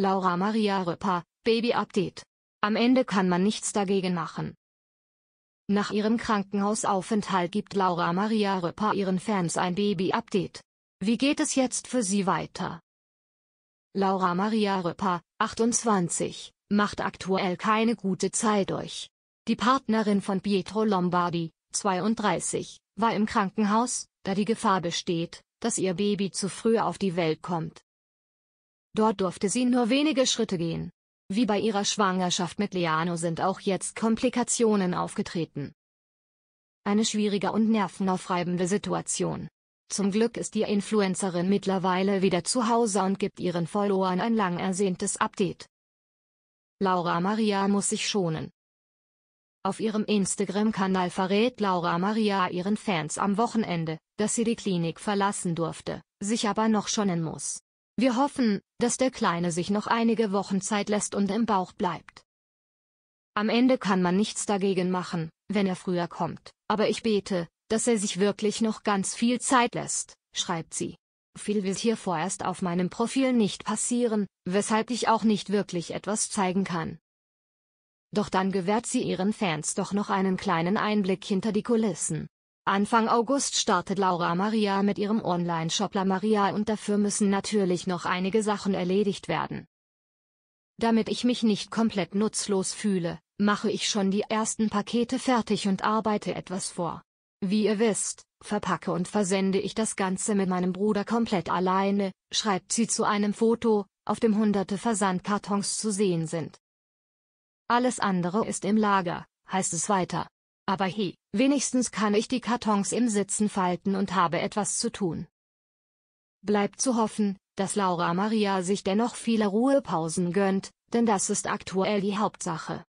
Laura Maria Röpper, Baby-Update. Am Ende kann man nichts dagegen machen. Nach ihrem Krankenhausaufenthalt gibt Laura Maria Röpper ihren Fans ein Baby-Update. Wie geht es jetzt für sie weiter? Laura Maria Röpper, 28, macht aktuell keine gute Zeit durch. Die Partnerin von Pietro Lombardi, 32, war im Krankenhaus, da die Gefahr besteht, dass ihr Baby zu früh auf die Welt kommt. Dort durfte sie nur wenige Schritte gehen. Wie bei ihrer Schwangerschaft mit Leano sind auch jetzt Komplikationen aufgetreten. Eine schwierige und nervenaufreibende Situation. Zum Glück ist die Influencerin mittlerweile wieder zu Hause und gibt ihren Followern ein lang ersehntes Update. Laura Maria muss sich schonen. Auf ihrem Instagram-Kanal verrät Laura Maria ihren Fans am Wochenende, dass sie die Klinik verlassen durfte, sich aber noch schonen muss. Wir hoffen, dass der Kleine sich noch einige Wochen Zeit lässt und im Bauch bleibt. Am Ende kann man nichts dagegen machen, wenn er früher kommt, aber ich bete, dass er sich wirklich noch ganz viel Zeit lässt, schreibt sie. Viel wird hier vorerst auf meinem Profil nicht passieren, weshalb ich auch nicht wirklich etwas zeigen kann. Doch dann gewährt sie ihren Fans doch noch einen kleinen Einblick hinter die Kulissen. Anfang August startet Laura Maria mit ihrem Online-Shop La Maria und dafür müssen natürlich noch einige Sachen erledigt werden. Damit ich mich nicht komplett nutzlos fühle, mache ich schon die ersten Pakete fertig und arbeite etwas vor. Wie ihr wisst, verpacke und versende ich das Ganze mit meinem Bruder komplett alleine, schreibt sie zu einem Foto, auf dem hunderte Versandkartons zu sehen sind. Alles andere ist im Lager, heißt es weiter. Aber hey, wenigstens kann ich die Kartons im Sitzen falten und habe etwas zu tun. Bleibt zu hoffen, dass Laura Maria sich dennoch viele Ruhepausen gönnt, denn das ist aktuell die Hauptsache.